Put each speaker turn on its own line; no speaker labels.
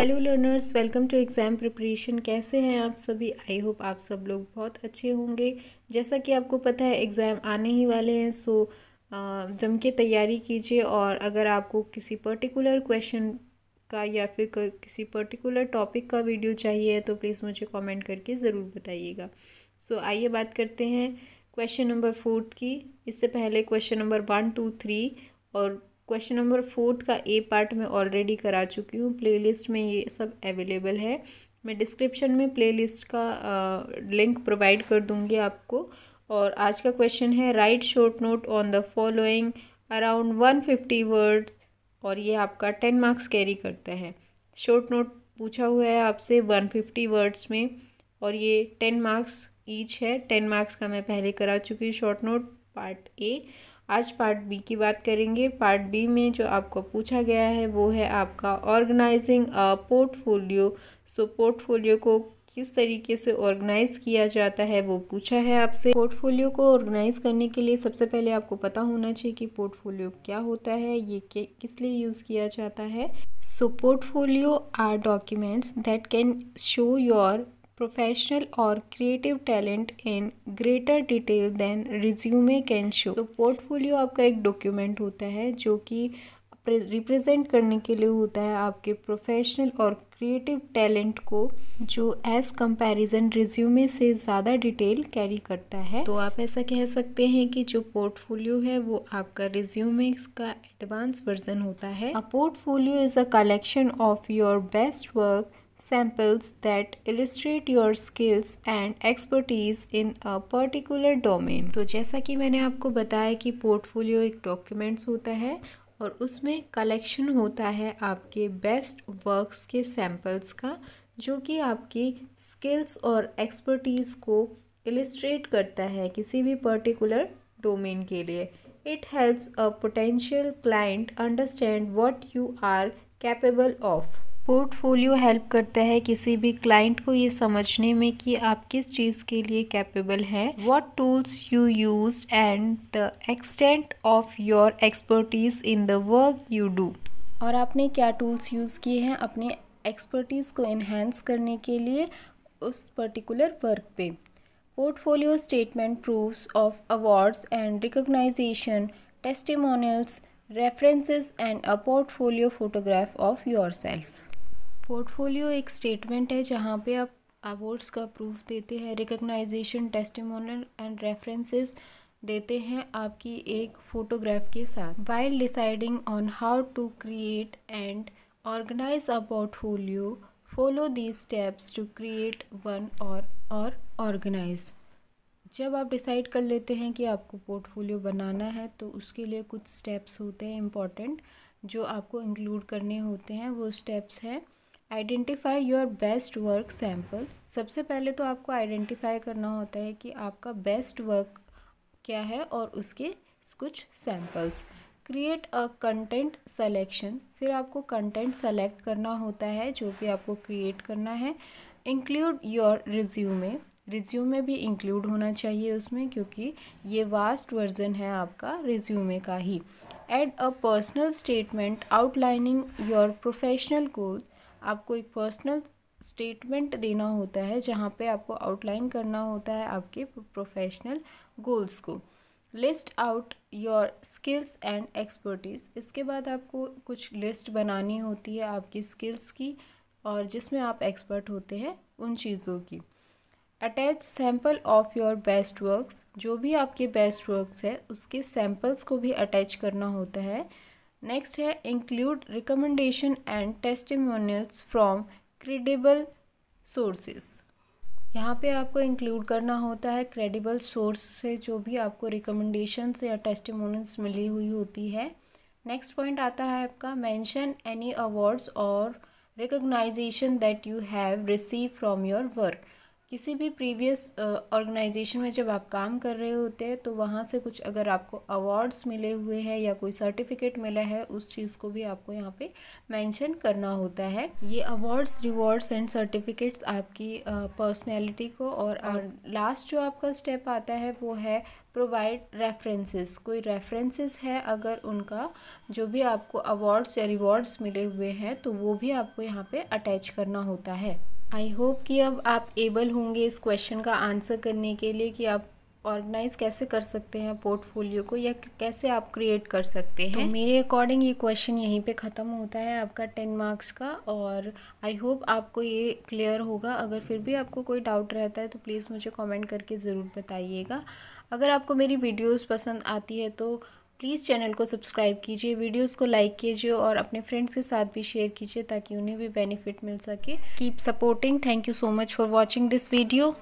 Hello learners welcome to exam preparation कैसे हैं आप सभी आई होप आप सब लोग बहुत अच्छे होंगे जैसा कि आपको पता है एग्ज़ाम आने ही वाले हैं सो जम के तैयारी कीजिए और अगर आपको किसी पर्टिकुलर क्वेश्चन का या फिर किसी पर्टिकुलर टॉपिक का वीडियो चाहिए तो प्लीज़ मुझे कमेंट करके ज़रूर बताइएगा सो so, आइए बात करते हैं क्वेश्चन नंबर फोर्थ की इससे पहले question number one two three और क्वेश्चन नंबर फोर्थ का ए पार्ट मैं ऑलरेडी करा चुकी हूँ प्लेलिस्ट में ये सब अवेलेबल है मैं डिस्क्रिप्शन में प्लेलिस्ट का लिंक प्रोवाइड कर दूँगी आपको और आज का क्वेश्चन है write short note on the following around one fifty word और ये आपका टेन मार्क्स कैरी करता है शॉर्ट नोट पूछा हुआ है आपसे वन फिफ्टी वर्ड्स में और ये टेन मार्क्स ईच है टेन मार्क्स का मैं पहले करा चुकी हूँ शॉर्ट नोट पार्ट ए आज पार्ट बी की बात करेंगे पार्ट बी में जो आपको पूछा गया है वो है आपका organising a portfolio so portfolio को किस तरीके से ऑर्गेनाइज किया जाता है वो पूछा है आपसे पोर्टफोलियो को ऑर्गेनाइज करने के लिए सबसे पहले आपको पता होना चाहिए कि पोर्टफोलियो क्या होता है ये किस लिए यूज़ किया जाता है so portfolio are documents that can show your professional or creative talent in greater detail than resume can show so portfolio आपका एक document होता है जो कि represent करने के लिए होता है आपके professional और creative talent को जो as comparison resume से ज़्यादा detail carry करता है तो आप ऐसा कह सकते हैं कि जो portfolio है वो आपका resume का advanced version होता है A portfolio is a collection of your best work samples that illustrate your skills and expertise in a particular domain. तो जैसा कि मैंने आपको बताया कि portfolio एक documents होता है और उसमें collection होता है आपके best works के samples का जो कि आपकी skills और expertise को illustrate करता है किसी भी particular domain के लिए it helps a potential client understand what you are capable of portfolio help करता है किसी भी क्लाइंट को ये समझने में कि आप किस चीज़ के लिए कैपेबल हैं what tools you use and the extent of your expertise in the work you do और आपने क्या टूल्स यूज़ किए हैं अपने एक्सपर्टीज़ को इन्हेंस करने के लिए उस पर्टिकुलर वर्क पे portfolio statement proofs of awards and recognition testimonials references and a portfolio photograph of your self portfolio एक स्टेटमेंट है जहाँ पे आप अवार्ड्स का प्रूफ देते हैं रिकग्नाइजेशन टेस्टिमोनल एंड रेफरेंसेस देते हैं आपकी एक फ़ोटोग्राफ के साथ while deciding on how to create and organise a portfolio follow the steps to create one और ऑर्गेनाइज जब आप डिसाइड कर लेते हैं कि आपको पोर्टफोलियो बनाना है तो उसके लिए कुछ स्टेप्स होते हैं इम्पॉर्टेंट जो आपको इंक्लूड करने होते हैं वो स्टेप्स हैं identify your best work sample सबसे पहले तो आपको आइडेंटिफाई करना होता है कि आपका बेस्ट वर्क क्या है और उसके कुछ samples create a content selection फिर आपको कंटेंट सेलेक्ट करना होता है जो भी आपको क्रिएट करना है इंक्लूड योर रिज्यूमे रिज्यूमे भी इंक्लूड होना चाहिए उसमें क्योंकि ये वास्ट वर्जन है आपका रिज्यूमे का ही add a personal statement outlining your professional goals आपको एक पर्सनल स्टेटमेंट देना होता है जहाँ पे आपको आउटलाइन करना होता है आपके प्रोफेशनल गोल्स को list out your skills and expertise इसके बाद आपको कुछ लिस्ट बनानी होती है आपकी स्किल्स की और जिसमें आप एक्सपर्ट होते हैं उन चीज़ों की attach sample of your best works जो भी आपके बेस्ट वर्क्स है उसके सैम्पल्स को भी अटैच करना होता है नेक्स्ट है include recommendation and testimonials from credible sources यहाँ पे आपको इंक्लूड करना होता है क्रेडिबल सोर्स से जो भी आपको रिकमेंडेशंस या टेस्टिमोनियल्स मिली हुई होती है नेक्स्ट पॉइंट आता है आपका मेंशन एनी अवार्ड्स और recognition that you have receive from your work किसी भी प्रीवियस ऑर्गेनाइजेशन में जब आप काम कर रहे होते हैं तो वहाँ से कुछ अगर आपको अवार्ड्स मिले हुए हैं या कोई सर्टिफिकेट मिला है उस चीज़ को भी आपको यहाँ पे मेंशन करना होता है ये अवार्ड्स रिवॉर्ड्स एंड सर्टिफिकेट्स आपकी पर्सनैलिटी को और, हाँ। और लास्ट जो आपका स्टेप आता है वो है प्रोवाइड रेफरेंसेस कोई रेफरेंसेस है अगर उनका जो भी आपको अवार्ड्स या रिवॉर्ड्स मिले हुए हैं तो वो भी आपको यहाँ पे अटैच करना होता है आई होप कि अब आप एबल होंगे इस क्वेश्चन का आंसर करने के लिए कि आप ऑर्गेनाइज कैसे कर सकते हैं पोर्टफोलियो को या कैसे आप क्रिएट कर सकते तो हैं तो मेरे अकॉर्डिंग ये क्वेश्चन यहीं पे ख़त्म होता है आपका टेन मार्क्स का और आई होप आपको ये क्लियर होगा अगर फिर भी आपको कोई डाउट रहता है तो प्लीज़ मुझे कमेंट करके ज़रूर बताइएगा अगर आपको मेरी वीडियोस पसंद आती है तो प्लीज़ चैनल को सब्सक्राइब कीजिए वीडियोस को लाइक कीजिए और अपने फ्रेंड्स के साथ भी शेयर कीजिए ताकि उन्हें भी बेनिफिट मिल सके keep supporting thank you so much for watching this video